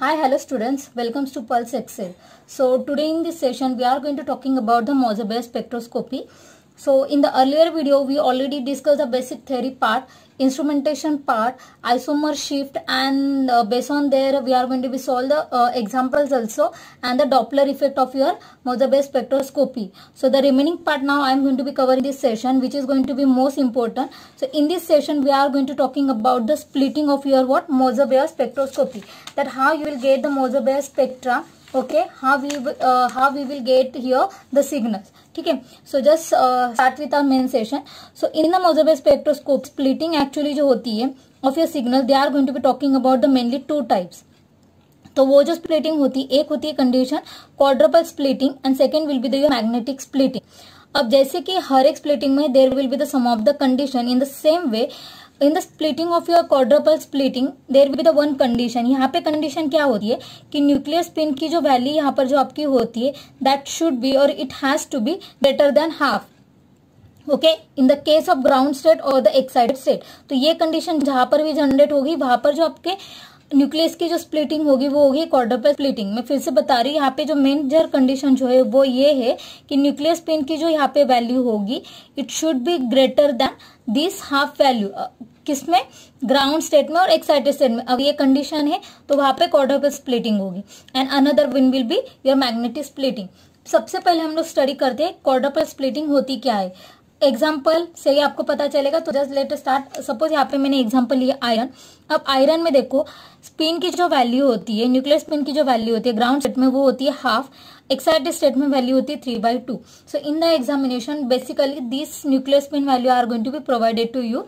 Hi, hello students. Welcome to Pulse Excel. So today in this session, we are going to talking about the moser spectroscopy. So in the earlier video, we already discussed the basic theory part, instrumentation part, isomer shift and uh, based on there we are going to be solve the uh, examples also and the Doppler effect of your Moser-based spectroscopy. So the remaining part now I am going to be covering this session which is going to be most important. So in this session we are going to talking about the splitting of your what Moser-based spectroscopy that how you will get the Moser-based spectra okay how we how we will get here the signal ठीक है so just start with our main session so in the Mossbauer spectroscope splitting actually जो होती है of your signal they are going to be talking about the mainly two types तो वो जो splitting होती है एक होती है condition quadrupole splitting and second will be the your magnetic splitting अब जैसे कि हर एक स्प्लिटिंग में there will be the some of the condition in the same way in the splitting of your quadrupole splitting there with one condition यहाँ पे condition क्या होती है कि न्यूक्लियर स्पिन की जो वैल्यू यहाँ पर जो आपकी होती है दैट शुड बी और it has to be greater than half okay in the case of ground state और द एक्साइटेड स्टेट तो ये कंडीशन जहां पर भी जनरेट होगी वहां पर जो आपके न्यूक्लियस की जो स्प्लिटिंग होगी वो होगी कॉर्डोपल स्प्लिटिंग मैं फिर से बता रही हूँ यहाँ पे जो मेन जर कंडीशन जो है वो ये है कि न्यूक्लियस पेन की जो यहाँ पे वैल्यू होगी it should be greater than this half value किसमें ग्राउंड स्टेट में और एक्साइटेड स्टेट में अब ये कंडीशन है तो वहां पे कॉर्डोपल स्प्लिटिंग होगी and another one will be your magnetic splitting सबसे पहले हम लोग स्टडी करते हैं कॉर्डोपल स्प्लिटिंग होती क्या है एग्जाम्पल से ही आपको पता चलेगा तो जस्ट लेट स्टार्ट सपोज यहाँ पे मैंने एग्जाम्पल लिया आयरन अब आयरन में देखो स्पिन की जो वैल्यू होती है न्यूक्लियर स्पिन की जो वैल्यू होती है ग्राउंड स्टेट में वो होती है हाफ एक्साइटेड स्टेट में वैल्यू होती है three by two so in the examination basically this nuclear spin value are going to be provided to you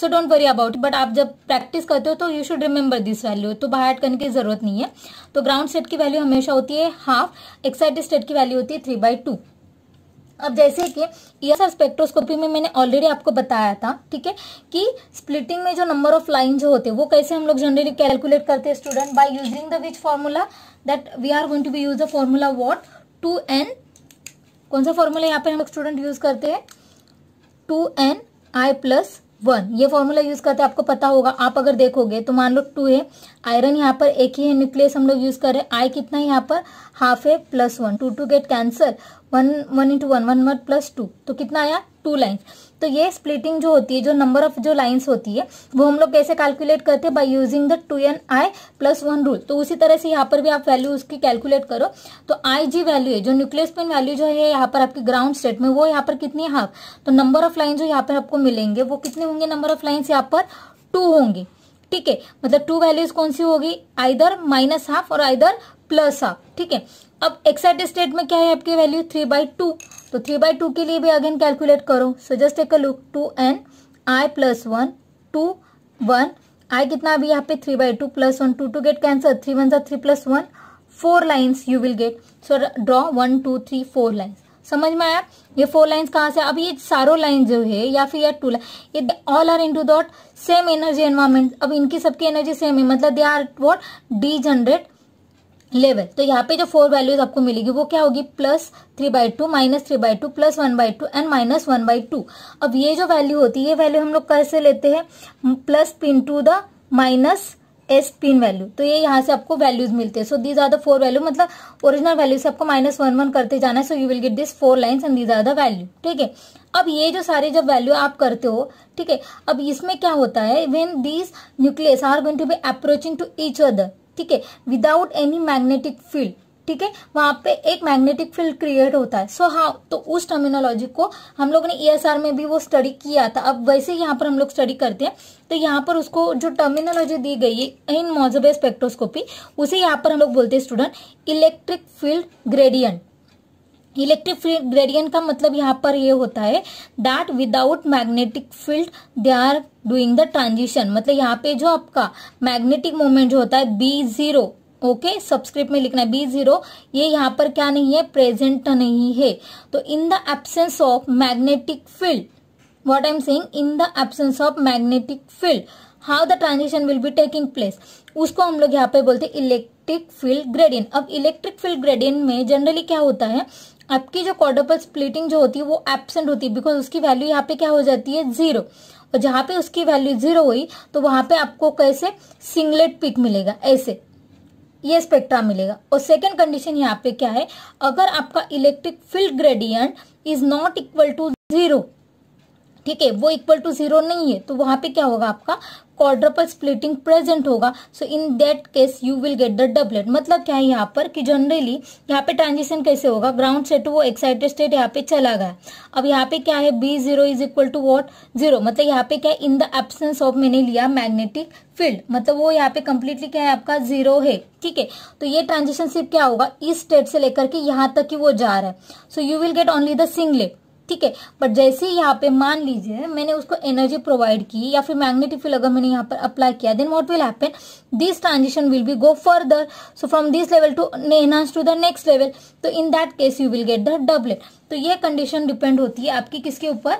so don't worry about but आप जब प्रैक्टिस करते हो तो you should remember this value तो बाहर करने की जरूरत नहीं है तो ग्राउंड स्टेट की वैल्यू हमेशा होती है हाफ एक्साइटेड स्टेट की वैल्यू होती है थ्री बाई टू अब जैसे कि ईएसआर स्पेक्ट्रोस्कोपी में मैंने ऑलरेडी आपको बताया था ठीक है कि स्प्लिटिंग में जो नंबर ऑफ लाइन जो होते हैं वो कैसे हम लोग जनरली कैलकुलेट करते हैं student by using the which formula that we are going to be use the formula what two N कौन सा फॉर्मूला यहाँ पे हम लोग स्टूडेंट यूज करते हैं two N I plus one ये फॉर्मूला यूज करते हैं आपको पता होगा आप अगर देखोगे तो मान लो टू है आयरन यहाँ पर एक ही है न्यूक्लियस हम लोग यूज कर रहे हैं आई कितना है यहाँ पर हाफ है plus one two to get cancer one one into one one one plus two तो कितना आया टू लाइन्स तो ये स्प्लिटिंग जो होती है जो नंबर ऑफ जो लाइन्स होती है वो हम लोग कैसे कैलकुलेट करते हैं by using the two N I plus one rule तो उसी तरह से यहाँ पर भी आप वैल्यू उसकी कैलकुलेट करो तो आई जी वैल्यू है जो न्यूक्लियस पेन वैल्यू जो है यहाँ पर आपकी ग्राउंड स्टेट में वो यहाँ पर कितनी हाफ तो नंबर ऑफ लाइन जो यहाँ पर आपको मिलेंगे वो कितने होंगे नंबर ऑफ लाइन्स यहाँ पर टू होंगे ठीक है मतलब टू वैल्यूज कौन सी होगी आइदर माइनस हाफ और आइदर प्लस हाफ ठीक है अब एक्साइट स्टेट में क्या है आपकी वैल्यू थ्री बाई टू तो थ्री बाई टू के लिए भी अगेन कैलकुलेट करो सो जस्ट एक look two N I plus one two one I कितना अभी यहाँ पे three by two plus one two to get cancer three one सा three plus one four lines you will get so draw one two three four lines समझ में आया ये four lines कहाँ से अब ये सारो लाइन जो है या फिर यार टू लाइन ये all are into that same energy environment अब इनकी सबकी एनर्जी सेम है मतलब they are what degenerate level तो यहाँ पे जो फोर वैल्यूज आपको मिलेगी वो क्या होगी plus three by two minus three by two plus one by two and minus one by two अब ये जो वैल्यू होती है ये वैल्यू हम लोग कैसे लेते हैं plus pin to the minus S pin value तो ये यहाँ से आपको वैल्यूज मिलते हैं so these are the four value मतलब ओरिजिनल वैल्यू से आपको माइनस वन वन करते जाना है so you will get this four line and these are the value ठीक है अब ये जो सारे जब वैल्यू आप करते हो ठीक है अब इसमें क्या होता है when these nucleus are going to be approaching to each other ठीक है विदाउट एनी मैग्नेटिक फील्ड ठीक है वहां पे एक मैग्नेटिक फील्ड क्रिएट होता है सो so, हाँ तो उस टर्मिनोलॉजी को हम लोग ने ईएसआर e में भी वो स्टडी किया था अब वैसे यहाँ पर हम लोग स्टडी करते हैं तो यहाँ पर उसको जो टर्मिनोलॉजी दी गई है इन मोजबे स्पेक्ट्रोस्कोपी उसे यहाँ पर हम लोग बोलते हैं student electric field gradient electric field gradient का मतलब यहाँ पर ये होता है that without magnetic field they are doing the transition मतलब यहाँ पे जो आपका मैग्नेटिक मोमेंट जो होता है बी जीरो ओके सब्सक्रिप्ट में लिखना है बी जीरो ये यहाँ पर क्या नहीं है प्रेजेंट नहीं है तो in the absence of magnetic field I am seeing in the absence of magnetic field how the transition will be taking place उसको हम लोग यहाँ पे बोलते हैं इलेक्ट्रिक फील्ड ग्रेडियंट अब इलेक्ट्रिक फील्ड ग्रेडियंट में जनरली क्या होता है आपकी जो कॉर्डोपल स्प्लिटिंग जो होती है वो एबसेंट होती है बिकॉज उसकी वैल्यू यहाँ पे क्या हो जाती है जीरो और जहाँ पे उसकी वैल्यू जीरो हुई तो वहां पे आपको कैसे सिंगलेट पिक मिलेगा ऐसे ये स्पेक्ट्रा मिलेगा और सेकेंड कंडीशन यहाँ पे क्या है अगर आपका electric field gradient is not equal to zero ठीक है वो इक्वल टू जीरो नहीं है तो वहां पे क्या होगा आपका क्वाड्रपल स्प्लिटिंग प्रेजेंट होगा so in that case you will get the doublet मतलब क्या है यहाँ पर कि जनरली यहाँ पे ट्रांजिशन कैसे होगा ग्राउंड सेट वो एक्साइटेड स्टेट यहाँ पे चला गया अब यहाँ पे क्या है B zero is equal to what zero मतलब यहाँ पे क्या है इन द एबसेंस ऑफ मैंने लिया मैग्नेटिक फील्ड मतलब वो यहाँ पे कम्प्लीटली क्या है आपका जीरो है ठीक है तो ये ट्रांजिशन सिर्फ क्या होगा इस स्टेट से लेकर के यहाँ तक ही वो जा रहा है so you will get only the singlet ठीक है बट जैसे ही यहाँ पे मान लीजिए मैंने उसको एनर्जी प्रोवाइड की या फिर मैग्नेटिक फील्ड अगर मैंने यहाँ पर अप्लाई किया then what will happen this transition will be go further so from this level to enhance to the next level तो in that case you will get the doublet तो ये condition depend होती है आपकी किसके ऊपर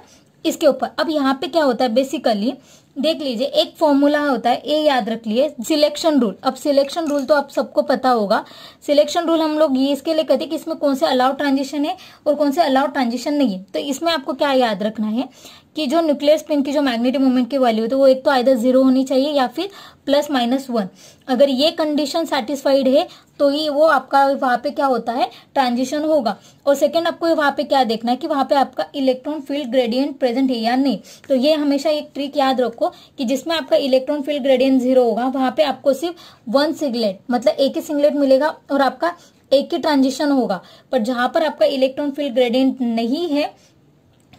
इसके ऊपर अब यहाँ पे क्या होता है बेसिकली देख लीजिए एक फॉर्मूला होता है ये याद रख लिए सिलेक्शन रूल अब सिलेक्शन रूल तो आप सबको पता होगा सिलेक्शन रूल हम लोग ये इसके लिए कहते हैं कि इसमें कौन से अलाउड ट्रांजेक्शन है और कौन से अलाउड ट्रांजेक्शन नहीं है तो इसमें आपको क्या याद रखना है कि जो न्यूक्लियर स्पिन की जो मैग्नेटिक मोमेंट की वैल्यू तो वो एक तो आयदर जीरो होनी चाहिए या फिर प्लस माइनस वन अगर ये कंडीशन सेटिस्फाइड है तो ये वो आपका वहां पे क्या होता है ट्रांजिशन होगा और सेकेंड आपको वहां पे क्या देखना है कि वहां पे आपका इलेक्ट्रॉन फील्ड ग्रेडियंट प्रेजेंट है या नहीं तो ये हमेशा एक ट्रिक याद रखो कि जिसमें आपका इलेक्ट्रॉन फील्ड ग्रेडियंट जीरो होगा वहाँ पे आपको सिर्फ वन सिंगलेट मतलब एक ही सिंगलेट मिलेगा और आपका एक ही ट्रांजिशन होगा पर जहां पर आपका इलेक्ट्रॉन फील्ड ग्रेडियंट नहीं है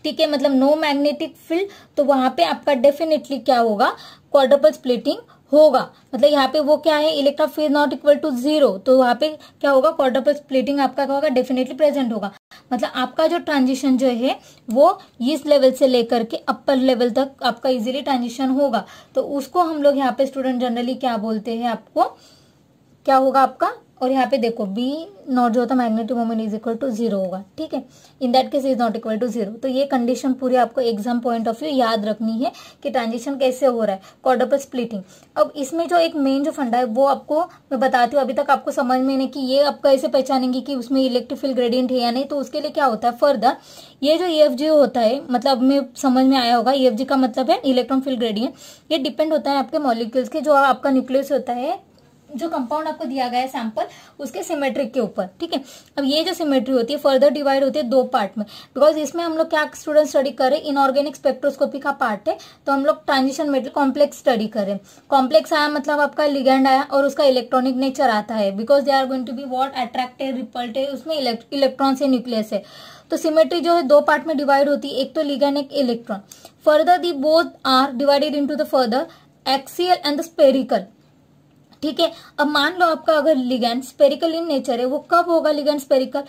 ठीक है मतलब नो मैग्नेटिक फील्ड तो वहां पे आपका डेफिनेटली क्या होगा क्वाड्रपल स्प्लिटिंग होगा मतलब यहाँ पे वो क्या है इलेक्ट्रोफीज नॉट इक्वल टू जीरो तो वहां पे क्या होगा क्वाड्रपल स्प्लिटिंग आपका क्या होगा डेफिनेटली प्रेजेंट होगा मतलब आपका जो ट्रांजिशन जो है वो इस लेवल से लेकर के अपर लेवल तक आपका इजीली ट्रांजिशन होगा तो उसको हम लोग यहाँ पे स्टूडेंट जनरली क्या बोलते हैं आपको क्या होगा आपका और यहाँ पे देखो बी नॉट जो होता है magnetic moment is equal to zero होगा ठीक है in that case is not equal to zero तो ये कंडीशन पूरी आपको एग्जाम पॉइंट ऑफ व्यू याद रखनी है कि ट्रांजेक्शन कैसे हो रहा है क्वाड्रपल स्प्लिटिंग अब इसमें जो एक मेन जो फंडा है वो आपको मैं बताती हूँ अभी तक आपको समझ में नहीं कि ये आप कैसे पहचानेंगे कि उसमें इलेक्ट्रिफिल ग्रेडियंट है या नहीं तो उसके लिए क्या होता है फर्दर ये जो ई e होता है मतलब में समझ में आया होगा ई e का मतलब है इलेक्ट्रॉन फील्ड ग्रेडियंट ये डिपेंड होता है आपके मॉलिक्यूल्स के जो आपका न्यूक्लियस होता है जो कंपाउंड आपको दिया गया है सैंपल उसके सिमेट्रिक के ऊपर ठीक है अब ये जो सिमेट्री होती है फर्दर डिवाइड होती है दो पार्ट में बिकॉज इसमें हम लोग क्या स्टूडेंट स्टडी करें इनऑर्गेनिक स्पेक्ट्रोस्कोपी का पार्ट है तो हम लोग ट्रांजिशन मेटल कॉम्प्लेक्स स्टडी करें कॉम्प्लेक्स आया मतलब आपका लिगेंड आया और उसका इलेक्ट्रॉनिक नेचर आता है because they are going to be what attracted repulsed उसमें इलेक्ट्रॉन से न्यूक्लियस है तो सिमेट्री जो है दो पार्ट में डिवाइड होती है एक तो लिगेंड एक electron further the both are divided in the further axial and the spherical ठीक है अब मान लो आपका अगर लिगेंड स्पेरिकल इन नेचर है वो कब होगा ligand spherical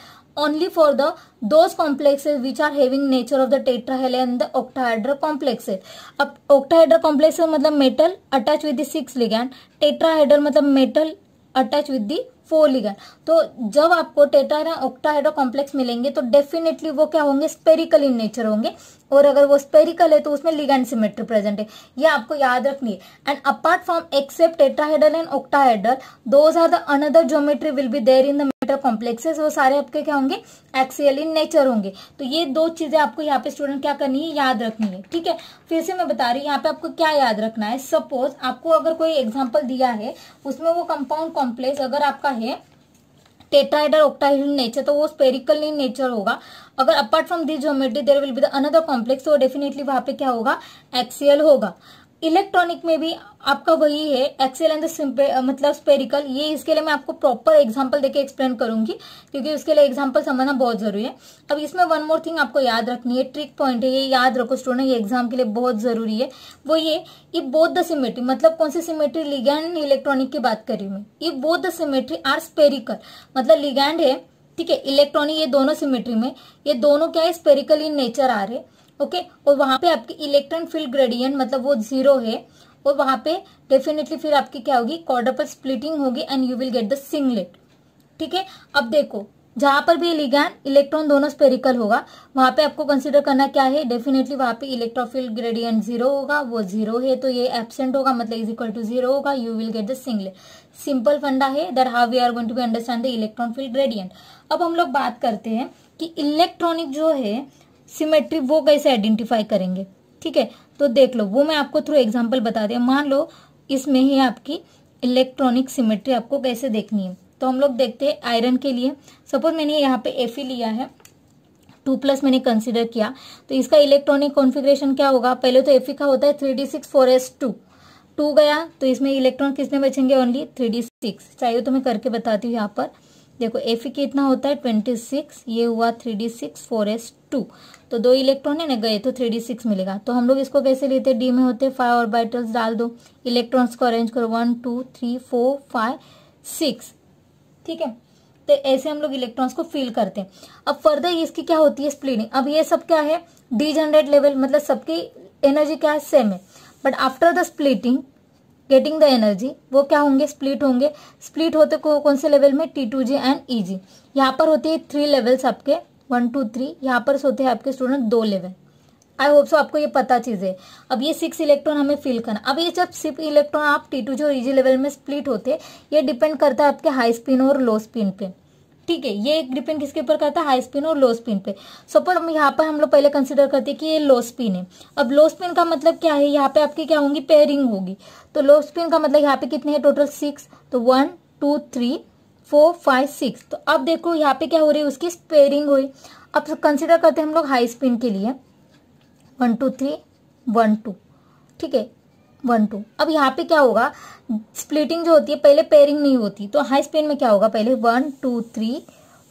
only for the दो complexes which are having nature of the tetrahedral and the octahedral complexes अब ऑक्टाहाइड्रा कॉम्प्लेक्स मतलब metal attach with the six ligand tetrahedral मतलब metal attach with the four ligand तो जब आपको टेटारा ऑक्टाहाइड्रो complex मिलेंगे तो definitely वो क्या होंगे स्पेरिकल इन नेचर होंगे और अगर वो स्पेरिकल है तो उसमें लिगन सिमेट्री प्रेजेंट है ये आपको याद रखनी है and apart from except tetrahedral and octahedral those are the another geometry will be there in the inverter complexes वो सारे आपके क्या होंगे एक्सियल इन नेचर होंगे तो ये दो चीजें आपको यहाँ पे स्टूडेंट क्या करनी है याद रखनी है ठीक है फिर से मैं बता रही हूँ यहाँ पे आपको क्या याद रखना है सपोज आपको अगर कोई एग्जाम्पल दिया है उसमें वो कंपाउंड कॉम्प्लेक्स अगर आपका है टेट्राहेडर ऑक्टाहेडर नेचर तो वो स्पेरिकल इन नेचर होगा अगर apart from this geometry there will be the another complex तो डेफिनेटली वहां पे क्या होगा एक्सीएल होगा इलेक्ट्रॉनिक में भी आपका वही है एक्सेल एंड मतलब स्पेरिकल ये इसके लिए मैं आपको प्रॉपर एग्जांपल देके एक्सप्लेन करूंगी क्योंकि उसके लिए एग्जांपल समझना बहुत जरूरी है अब इसमें वन मोर थिंग आपको याद रखनी है ट्रिक पॉइंट है ये याद रखो स्टूडेंट ये एग्जाम के लिए बहुत जरूरी है वो ये इफ बोथ द सिमेट्री मतलब कौन सी सिमेट्री लिगैंड इलेक्ट्रॉनिक की बात करी मैं if both the symmetry are spherical मतलब लिगैंड है ठीक है इलेक्ट्रॉनिक ये दोनों सिमेट्री में ये दोनों क्या है स्पेरिकल इन नेचर आ रहे हैं ओके और वहां पे आपकी इलेक्ट्रॉन फील्ड ग्रेडियंट मतलब वो जीरो है और वहां पे डेफिनेटली फिर आपकी क्या होगी पर स्प्लिटिंग होगी and you will get the singlet ठीक है अब देखो जहां पर भी लिगैन इलेक्ट्रॉन दोनों स्पेरिकल होगा वहां पे आपको कंसिडर करना क्या है डेफिनेटली वहां पे इलेक्ट्रोफिल ग्रेडियंट जीरो होगा वो जीरो है तो ये एबसेंट होगा मतलब इज इक्वल टू जीरो होगा you will get the singlet simple फंडा है there how we are going to be understand the electron field gradient अब हम लोग बात करते हैं कि इलेक्ट्रॉनिक जो है सिमेट्री वो कैसे आइडेंटिफाई करेंगे ठीक है तो देख लो वो मैं आपको थ्रू एग्जाम्पल बता दिया मान लो इसमें ही आपकी इलेक्ट्रॉनिक सिमेट्री आपको कैसे देखनी है तो हम लोग देखते हैं आयरन के लिए सपोज मैंने यहाँ पे एफ लिया है टू प्लस मैंने कंसिडर किया तो इसका इलेक्ट्रॉनिक कॉन्फिग्रेशन क्या होगा पहले तो एफ का होता है three D six four S two two गया तो इसमें इलेक्ट्रॉन किसने बचेंगे ओनली थ्री डी सिक्स चाहिए तो मैं करके बताती हूँ यहाँ पर देखो एफ कितना होता है ट्वेंटी सिक्स ये हुआ three D six four S two तो दो इलेक्ट्रॉन है ना गए तो थ्री डी सिक्स मिलेगा तो हम लोग इसको कैसे लेते डी में होते फाइव ऑर्बिटल्स डाल दो इलेक्ट्रॉन्स को अरेंज करो one two three four five six ठीक है तो ऐसे हम लोग इलेक्ट्रॉन्स को फील करते हैं अब फर्दर इसकी क्या होती है स्प्लिटिंग अब ये सब क्या है डी जनरेट लेवल मतलब सबकी एनर्जी क्या है सेम है but after the splitting getting the energy वो क्या होंगे स्प्लिट होंगे स्प्लिट होते कौन से लेवल में T two G and E G यहाँ पर होती है थ्री लेवल्स आपके वन टू थ्री यहाँ पर होते हैं आपके स्टूडेंट दो लेवल आई होप सो आपको ये पता चीज़ है अब ये सिक्स इलेक्ट्रॉन हमें फिल करना अब ये जब सिक्स इलेक्ट्रॉन आप टी टू जो रीजी लेवल में स्प्लिट होते हैं ये डिपेंड करता है आपके हाई स्पिन और लो स्पिन पे ठीक है ये डिपेंड किसके ऊपर करता है हाई स्पिन और लो स्पिन पे सपोज हम यहाँ पर हम लोग पहले कंसिडर करते हैं कि ये लो स्पिन है अब लो स्पिन का मतलब क्या है यहाँ पे आपकी क्या होंगी पेयरिंग होगी तो लो स्पिन का मतलब यहाँ पे कितने हैं टोटल सिक्स तो one two three four five six तो अब देखो यहाँ पे क्या हो रही है उसकी स्पेयरिंग हुई अब कंसिडर करते हैं हम लोग हाई स्पिन के लिए one two three one two ठीक है वन टू अब यहाँ पे क्या होगा स्प्लिटिंग जो होती है पहले पेयरिंग नहीं होती तो हाई स्पिन में क्या होगा पहले one two three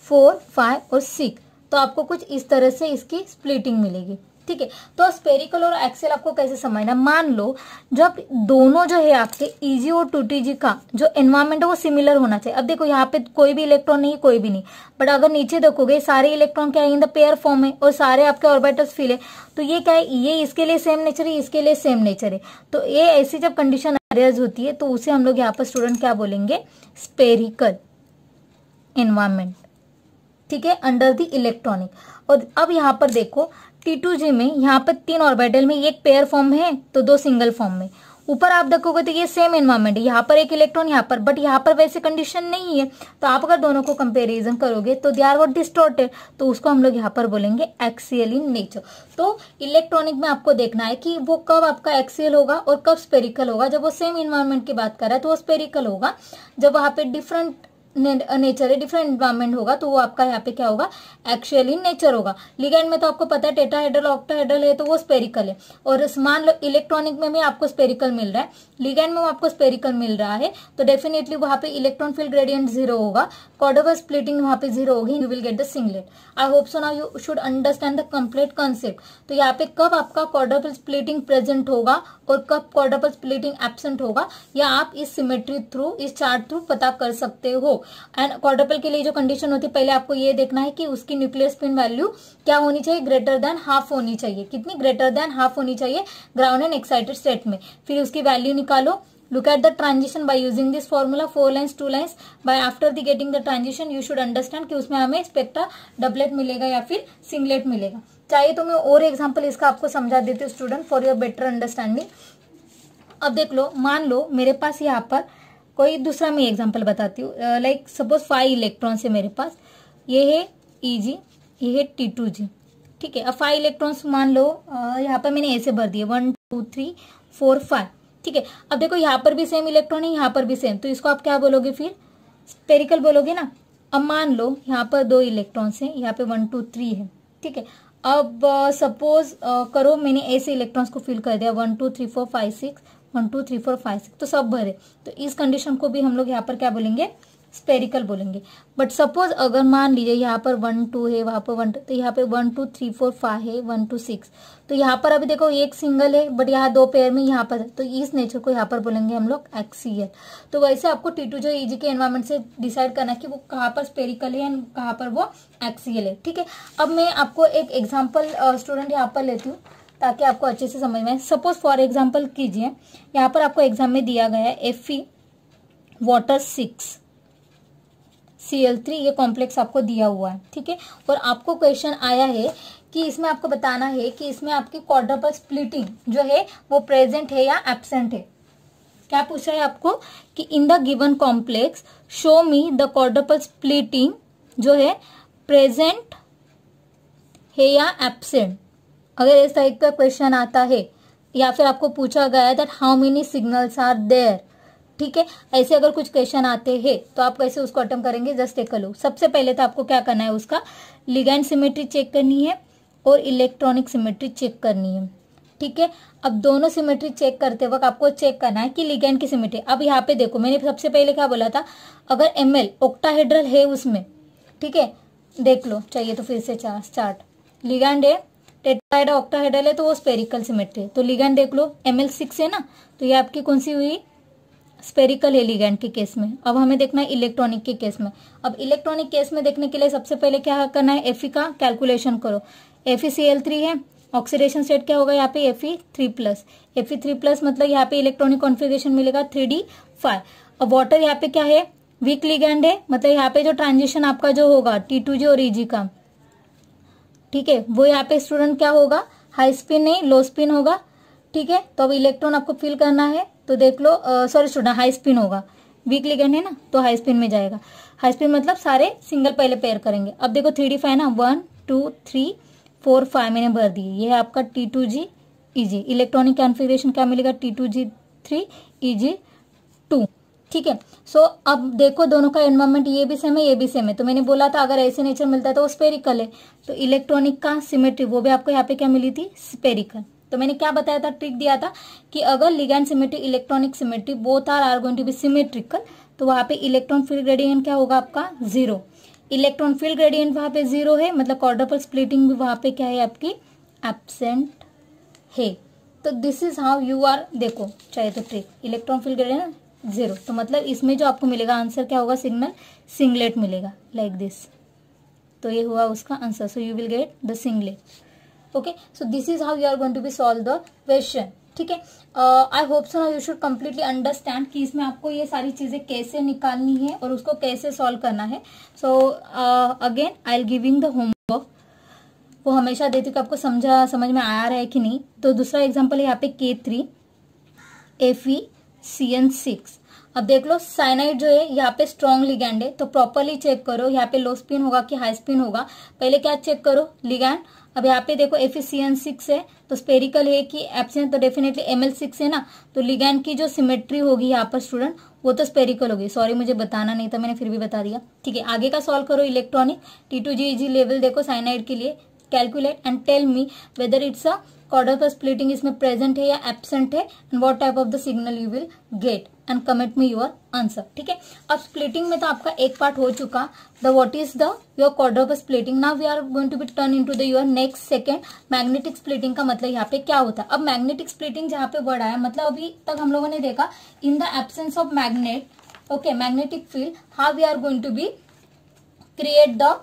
four five और सिक्स तो आपको कुछ इस तरह से इसकी स्प्लिटिंग मिलेगी ठीक है तो स्पेरिकल और एक्सेल आपको कैसे समझना मान लो जब दोनों जो है आपके इजी और टूटीजी का जो एनवायरमेंट है वो सिमिलर होना चाहिए अब देखो यहाँ पे कोई भी इलेक्ट्रॉन नहीं कोई भी नहीं बट अगर नीचे देखोगे सारे इलेक्ट्रॉन क्या है इन द पेयर फॉर्म है और सारे आपके ऑर्बिटल्स फील है तो ये क्या है ये इसके लिए सेम नेचर है इसके लिए सेम नेचर है तो ये ऐसी जब कंडीशन अरेज होती है तो उसे हम लोग यहाँ पर स्टूडेंट क्या बोलेंगे स्पेरिकल एनवायरमेंट ठीक है अंडर द इलेक्ट्रॉनिक और अब यहाँ पर देखो टी टू जी में यहाँ पर तीन ऑर्बिटल में एक पेयर फॉर्म है तो दो सिंगल फॉर्म में ऊपर आप देखोगे तो ये सेम एनवायरमेंट है यहाँ पर एक इलेक्ट्रॉन यहाँ पर बट यहाँ पर वैसे कंडीशन नहीं है तो आप अगर दोनों को कंपेरिजन करोगे तो दे आर वॉट डिस्टोर्टेड तो उसको हम लोग यहाँ पर बोलेंगे एक्सीएल इन नेचर तो इलेक्ट्रॉनिक में आपको देखना है कि वो कब आपका एक्सीएल होगा और कब स्पेरिकल होगा जब वो सेम इन्वायरमेंट की बात कर रहा है तो वो स्पेरिकल होगा जब वहां पर डिफरेंट नेचर है डिफरेंट इन्वायरमेंट होगा तो वो आपका यहाँ पे क्या होगा एक्चुअल इन नेचर होगा लिगेंड में तो आपको पता है टेटा हेडल ऑक्टा हेडल है तो वो स्पेरिकल है और लो इलेक्ट्रॉनिक में भी आपको स्पेरिकल मिल रहा है लिगेंड में आपको स्पेरिकल मिल रहा है तो डेफिनेटली वहाँ पे इलेक्ट्रॉन फील्ड ग्रेडियंट जीरो होगा कॉडोवर स्प्लिटिंग वहाँ पे जीरो होगी you will get the singlet I hope so now you should understand the complete concept तो यहाँ पे कब आपका कॉडोबल स्प्लिटिंग प्रेजेंट होगा और कब कॉडोबल स्प्लिटिंग एबसेंट होगा या आप इस सिमेट्री थ्रू इस चार्ट थ्रू पता कर सकते हो एंड क्वाड्रपल के लिए जो कंडीशन होती है पहले आपको ये देखना है कि उसकी न्यूक्लियर स्पिन वैल्यू क्या होनी चाहिए ग्रेटर देन हाफ होनी चाहिए कितनी ग्रेटर देन हाफ होनी चाहिए ग्राउंड एंड एक्साइटेड स्टेट में फिर उसकी वैल्यू निकालो look at the transition by using this formula four lines two lines by after the getting the transition you should understand कि उसमें हमें स्पेक्ट्रा डबलेट मिलेगा या फिर सिंगलेट मिलेगा चाहिए तो मैं और एग्जांपल इसका आपको समझा देती हूँ student for your better understanding अब देख लो मान लो मेरे पास यहाँ पर कोई दूसरा मैं एग्जाम्पल बताती हूँ लाइक सपोज फाइव इलेक्ट्रॉन्स है मेरे पास ये है ई e जी ये है टी टू जी ठीक है अब फाइव इलेक्ट्रॉन्स मान लो यहाँ पर मैंने ऐसे भर दिए one two three four five ठीक है अब देखो यहाँ पर भी सेम इलेक्ट्रॉन है यहाँ पर भी सेम तो इसको आप क्या बोलोगे फिर स्पेरिकल बोलोगे ना अब मान लो यहाँ पर दो इलेक्ट्रॉन्स हैं यहाँ पे वन टू थ्री है ठीक है अब सपोज करो मैंने ऐसे इलेक्ट्रॉन्स को फिल कर दिया one two three four five six one two three four five six तो सब भरे तो इस कंडीशन को भी हम लोग यहाँ पर क्या बोलेंगे स्पेरिकल बोलेंगे बट सपोज अगर मान लीजिए यहाँ पर वन टू है वहां पर वन तो यहाँ पे one two three four five है वन टू सिक्स तो यहाँ पर अभी देखो एक सिंगल है बट यहाँ दो पेयर में यहाँ पर तो इस नेचर को यहाँ पर बोलेंगे हम लोग एक्सीएल तो वैसे आपको टी टू जो ईजी e के एनवायरमेंट से डिसाइड करना कि वो कहाँ पर स्पेरिकल है एंड कहाँ पर वो एक्सीएल है ठीक है अब मैं आपको एक एग्जाम्पल स्टूडेंट यहाँ पर लेती हूँ ताकि आपको अच्छे से समझ में सपोज फॉर एग्जाम्पल कीजिए यहाँ पर आपको एग्जाम में दिया गया है F E water six C L three ये कॉम्प्लेक्स आपको दिया हुआ है ठीक है और आपको क्वेश्चन आया है कि इसमें आपको बताना है कि इसमें आपकी क्वाड्रपल स्प्लिटिंग जो है वो प्रेजेंट है या एबसेंट है क्या पूछा है आपको कि in the given complex show me the quadrupole splitting जो है प्रेजेंट है या एबसेंट अगर इस टाइप का क्वेश्चन आता है या फिर आपको पूछा गया है that how many signals are there ठीक है ऐसे अगर कुछ क्वेश्चन आते हैं तो आप कैसे उसको अटम करेंगे जस्ट एक लो सबसे पहले तो आपको क्या करना है उसका लिगैंड सिमेट्री चेक करनी है और इलेक्ट्रॉनिक सिमेट्री चेक करनी है ठीक है अब दोनों सिमेट्री चेक करते वक्त आपको चेक करना है कि लिगैंड की सिमेट्री अब यहाँ पे देखो मैंने सबसे पहले क्या बोला था अगर एम एल है उसमें ठीक है देख लो चाहिए तो फिर से चार्ट लिगैंड है टेट्राहाइड्रा ऑक्टाहाइड्रल तो है तो वो स्पेरिकल सिमेट्री है तो लिगैंड देख लो एम एल सिक्स है ना तो ये आपकी कौन सी हुई स्पेरिकल है लिगैंड के केस में अब हमें देखना है इलेक्ट्रॉनिक के केस में अब इलेक्ट्रॉनिक केस में देखने के लिए सबसे पहले क्या करना है एफ का कैलकुलेशन करो एफ सी एल थ्री है ऑक्सीडेशन सेट क्या होगा यहाँ पे F three plus F three plus मतलब यहाँ पे इलेक्ट्रॉनिक कॉन्फिग्रेशन मिलेगा थ्री डी फाइव अब वॉटर यहाँ पे क्या है वीक लिगेंड है मतलब यहाँ पे जो ट्रांजिशन आपका जो होगा टी टू जी और ई जी का ठीक है वो यहाँ पे स्टूडेंट क्या होगा हाई स्पिन नहीं लो स्पिन होगा ठीक है तो अब इलेक्ट्रॉन आपको फिल करना है तो देख लो सॉरी स्टूडेंट हाई स्पिन होगा वीक लिगेंड है ना तो हाई स्पिन में जाएगा हाई स्पिन मतलब सारे सिंगल पहले पेयर करेंगे अब देखो थ्री डी फाइव ना one two three four five मैंने भर दिए ये है आपका T two G E G electronic configuration क्या मिलेगा T two G three E G two ठीक है सो अब देखो दोनों का एनवायरमेंट ये भी सेम है ये भी सेम है तो मैंने बोला था अगर ऐसे नेचर मिलता है तो वो स्पेरिकल है तो इलेक्ट्रॉनिक का सिमेट्री वो भी आपको यहाँ पे क्या मिली थी स्पेरिकल तो मैंने क्या बताया था ट्रिक दिया था कि अगर ligand symmetry electronic symmetry both are are going to be symmetrical तो वहाँ पे इलेक्ट्रॉन फील्ड ग्रेडियंट क्या होगा आपका जीरो इलेक्ट्रॉन फील्ड ग्रेडियंट वहां पे जीरो है मतलब कॉर्डरपल स्प्लिटिंग भी वहां पे क्या है आपकी एबसेंट है तो this is how you are देखो चाहे तो trick electron field gradient zero तो मतलब इसमें जो आपको मिलेगा आंसर क्या होगा सिग्नल सिंगलेट मिलेगा लाइक दिस तो ये हुआ उसका answer so you will get the singlet okay so this is how you are going to be solve the question ठीक है I hope so now you should completely understand कि इसमें आपको ये सारी चीज़ें कैसे निकालनी है और उसको कैसे सॉल्व करना है so again I'll giving the homework वो हमेशा देती कि आपको समझा समझ में आ रहा है कि नहीं तो दूसरा एग्जाम्पल है यहाँ पे K three F E C N six अब देख लो साइनाइड जो है यहाँ पे स्ट्रॉन्ग लिगैंड है तो प्रॉपरली चेक करो यहाँ पे लो स्पिन होगा कि हाई स्पिन होगा पहले क्या चेक करो लिगैंड अब यहाँ पे देखो एफिसियन सिक्स है तो स्पेरिकल है कि एबसेंट तो डेफिनेटली एमएल सिक्स है ना तो लिगैंड की जो सिमेट्री होगी यहाँ पर स्टूडेंट वो तो स्पेरिकल होगी सॉरी मुझे बताना नहीं था मैंने फिर भी बता दिया ठीक है आगे का सॉल्व करो electronic T two G G level देखो साइनाइड के लिए calculate and tell me whether it's a quadrupole splitting इसमें प्रेजेंट है या एबसेंट है and what type of the signal you will get and comment me your answer ठीक है अब स्प्लिटिंग में तो आपका एक पार्ट हो चुका the what is the your quadrupole splitting now we are going to be turn into the your next second magnetic splitting का मतलब यहाँ पे क्या होता है अब मैग्नेटिक स्प्लिटिंग जहाँ पे वर्ड आया मतलब अभी तक हम लोगों ने देखा in the absence of magnet okay magnetic field how we are going to be create the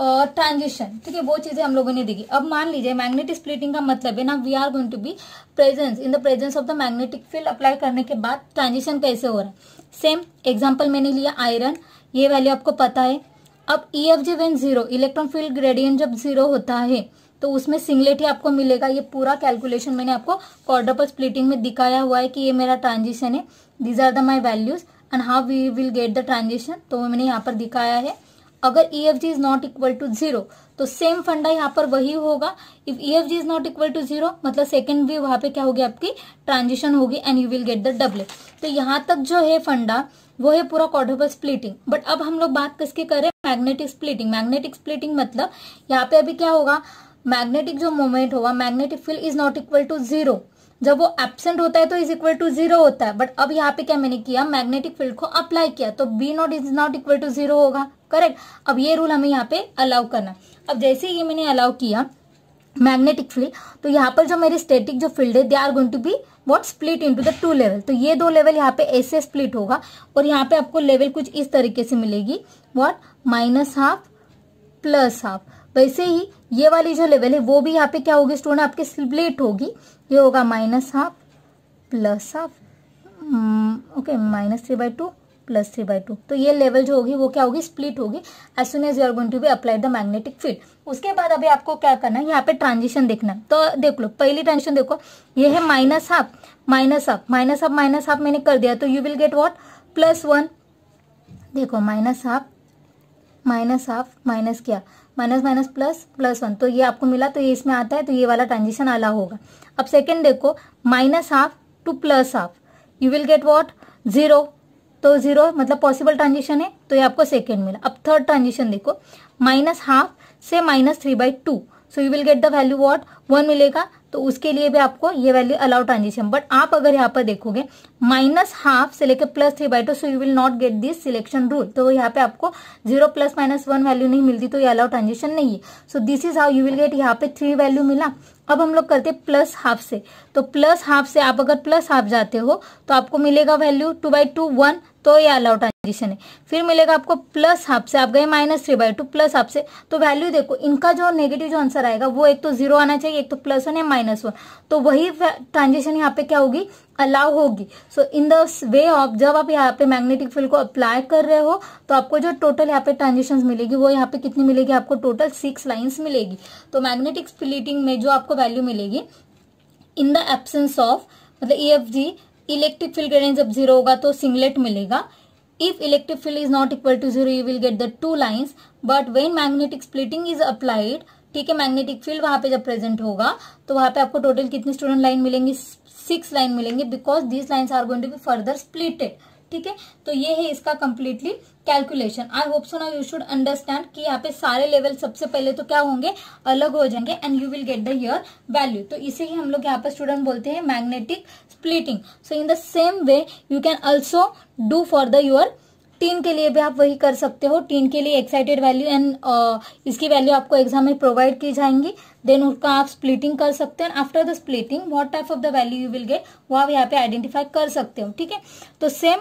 transition ठीक है वो चीजें हम लोगों ने देखी अब मान लीजिए मैग्नेटिक स्प्लिटिंग का मतलब है ना we are going to be presence in the presence of the magnetic field apply करने के बाद ट्रांजिशन कैसे हो रहा है सेम एग्जाम्पल मैंने लिया आयरन ये वैल्यू आपको पता है अब E F G when zero electron field gradient जब जीरो होता है तो उसमें सिंगलेट ही आपको मिलेगा ये पूरा कैलकुलेशन मैंने आपको क्वाड्रपल स्प्लिटिंग में दिखाया हुआ है कि ये मेरा ट्रांजिशन है these are the my values and how we will get the transition तो मैंने यहाँ पर दिखाया है अगर E F G is not equal to zero तो सेम फंडा यहाँ पर वही होगा if E F G is not equal to zero मतलब सेकेंड भी वहां पे क्या होगी आपकी ट्रांजिशन होगी and you will get the double तो यहाँ तक जो है फंडा वो है पूरा कॉर्डोबल स्प्लिटिंग बट अब हम लोग बात किसकी करें मैग्नेटिक स्प्लिटिंग मैग्नेटिक स्प्लिटिंग मतलब यहाँ पे अभी क्या होगा मैग्नेटिक जो मोमेंट होगा magnetic field is not equal to zero जब वो एबसेंट होता है तो इज इक्वल टू जीरो होता है बट अब यहाँ पे क्या मैंने किया मैग्नेटिक फील्ड को अप्लाई किया तो B not is not equal to zero होगा करेक्ट अब ये रूल हमें यहाँ पे अलाउ करना अब जैसे ही मैंने अलाउ किया मैग्नेटिक फील्ड तो यहाँ पर जो मेरी स्टेटिक जो फील्ड है they are going to be what split into the two level तो ये दो लेवल यहाँ पे ऐसे स्प्लिट होगा और यहाँ पे आपको लेवल कुछ इस तरीके से मिलेगी what minus half plus half वैसे ही ये वाली जो लेवल है वो भी यहाँ पे क्या होगी स्टूडेंट आपके स्प्लिट होगी ये होगा minus half plus half okay minus three by two plus three by two तो ये लेवल जो होगी वो क्या होगी स्प्लिट होगी as soon as you are going to be apply the magnetic field उसके बाद अभी आपको क्या करना है यहाँ पे ट्रांजिशन देखना है तो देख लो पहली ट्रांजिशन देखो ये है minus half minus half minus half minus half मैंने कर दिया तो you will get what plus one देखो minus half minus half minus क्या minus minus plus plus one तो ये आपको मिला तो ये इसमें आता है तो ये वाला ट्रांजिशन आला होगा अब सेकेंड देखो minus half to plus half you will get what zero तो जीरो मतलब पॉसिबल ट्रांजिशन है तो ये आपको सेकेंड मिला अब थर्ड ट्रांजिशन देखो माइनस हाफ से minus three by two so you will get the value what one मिलेगा तो उसके लिए भी आपको ये वैल्यू अलाउ ट्रांजिशन बट आप अगर यहाँ पर देखोगे माइनस हाफ से लेकर plus three by two so you will not get this selection rule तो यहाँ पे आपको zero plus minus one value नहीं मिलती तो ये अलाउ ट्रांजिशन नहीं है so this is how you will get यहाँ पे थ्री वैल्यू मिला अब हम लोग करते प्लस हाफ से तो प्लस हाफ से आप अगर प्लस हाफ जाते हो तो आपको मिलेगा value two by two one तो ये अलाउ पोजिशन है फिर मिलेगा आपको प्लस हाफ से आप गए minus three by two plus half से तो वैल्यू देखो इनका जो नेगेटिव जो आंसर आएगा वो एक तो जीरो आना चाहिए एक तो प्लस वन या माइनस वन तो वही ट्रांजेक्शन यहाँ पे क्या होगी अलाउ होगी सो इन द वे ऑफ जब आप यहाँ पे मैग्नेटिक फील्ड को अप्लाई कर रहे हो तो आपको जो टोटल यहाँ पे ट्रांजेक्शन मिलेगी वो यहाँ पे कितनी मिलेगी आपको टोटल सिक्स लाइन्स मिलेगी तो मैग्नेटिक फिलिटिंग में जो आपको वैल्यू मिलेगी इन द एबसेंस ऑफ मतलब E F G electric field gradient जब जीरो होगा तो सिंगलेट मिलेगा If electric field is not equal to zero you will get the two lines. But when magnetic splitting is applied, ठीक है magnetic field वहां पे जब प्रेजेंट होगा तो वहां पे आपको टोटल कितनी स्टूडेंट लाइन मिलेंगी सिक्स लाइन मिलेंगे because these lines are going to be further splitted ठीक है तो ये है इसका completely calculation I hope so now you should understand कि यहाँ पे सारे लेवल सबसे पहले तो क्या होंगे अलग हो जाएंगे and you will get the year value तो इसे ही हम लोग यहाँ पे स्टूडेंट बोलते हैं magnetic splitting so in the same way you can also do for the your tin के लिए भी आप वही कर सकते हो टीन के लिए एक्साइटेड वैल्यू एंड इसकी वैल्यू आपको एग्जाम में प्रोवाइड की जाएंगी देन उसका आप स्प्लिटिंग कर सकते हो after the splitting what type of the value you will get वो आप यहाँ पे आइडेंटिफाई कर सकते हो ठीक है तो सेम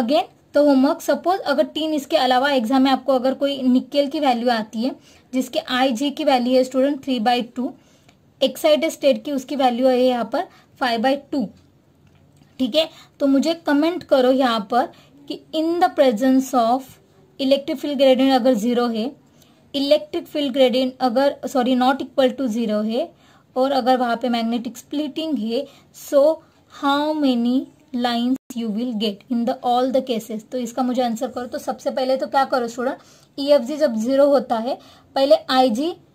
अगेन तो होमवर्क सपोज अगर टीन इसके अलावा एग्जाम में आपको अगर कोई निकेल की वैल्यू आती है जिसके आई जी की वैल्यू है student three by two excited state की उसकी वैल्यू है यहाँ पर फाइव बाई टू ठीक है तो मुझे कमेंट करो यहाँ पर कि in the presence of electric field gradient अगर जीरो है इलेक्ट्रिक फील्ड ग्रेडियंट अगर sorry not equal to zero है और अगर वहां पे मैग्नेटिक स्प्लिटिंग है so how many lines you will get in the all the cases तो इसका मुझे आंसर करो तो सबसे पहले तो क्या करो स्टूडेंट ई एफ जी जब जीरो होता है पहले आई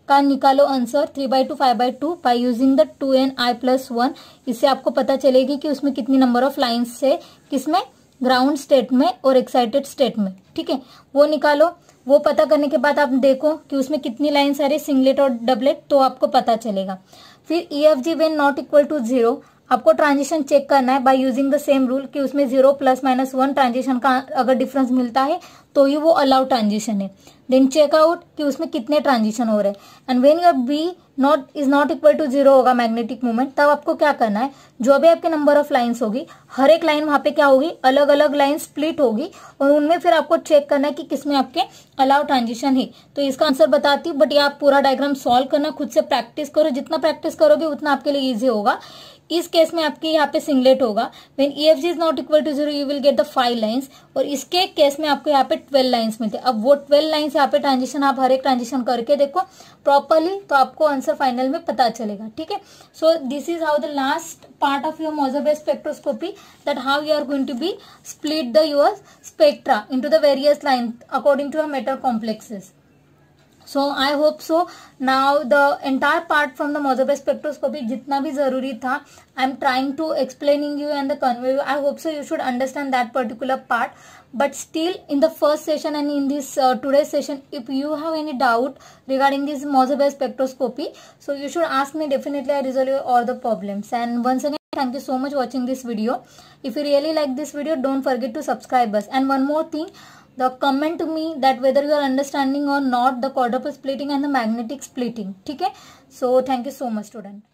का निकालो answer three by two five by two by using the two N I plus one इससे आपको पता चलेगी कि उसमें कितनी नंबर ऑफ लाइन्स है किसमें ग्राउंड स्टेट में और एक्साइटेड स्टेट में ठीक है वो निकालो वो पता करने के बाद आप देखो कि उसमें कितनी लाइन्स आ रही सिंगलेट और डबलेट तो आपको पता चलेगा फिर E F G when not equal to zero आपको ट्रांजेक्शन चेक करना है by using the same rule कि उसमें zero plus minus one transaction का अगर डिफरेंस मिलता है तो ही वो अलाउड ट्रांजेक्शन है देन चेक आउट कि उसमें कितने ट्रांजेक्शन हो रहे हैं and when your B not is not equal to zero होगा मैग्नेटिक मूवमेंट तब आपको क्या करना है जो भी आपके नंबर ऑफ लाइन्स होगी हर एक लाइन वहां पे क्या होगी अलग अलग लाइन स्प्लिट होगी और उनमें फिर आपको चेक करना है कि किसमें आपके अलाउ ट्रांजिशन है तो इसका आंसर बताती हूँ बट ये आप पूरा डायग्राम सॉल्व करना खुद से प्रैक्टिस करो जितना प्रैक्टिस करोगे उतना आपके लिए ईजी होगा इस केस में आपके यहाँ पे सिंगलेट होगा when E F G is not equal to zero you will get the five lines और इसके केस में आपको यहाँ पे ट्वेल्व लाइन्स मिलते अब वो ट्वेल्व लाइन्स यहाँ पे ट्रांजेक्शन आप हर एक ट्रांजेक्शन करके देखो प्रॉपरली तो आपको आंसर फाइनल में पता चलेगा ठीक है so this is how the last part of your Mossbauer spectroscopy that how you are going to be split the your spectra into the various line according to uh metal complexes so I hope so now the entire part from the Mossbauer spectroscopy जितना भी जरूरी था I am trying to explaining you and the convey I hope so you should understand that particular part but still in the first session and in this today session if you have any doubt regarding this Mossbauer spectroscopy so you should ask me definitely I resolve all the problems and one second thank you so much watching this video if you really like this video don't forget to subscribe us and one more thing uh, the comment to me that whether you are understanding or not the quadruple splitting and the magnetic splitting okay so thank you so much student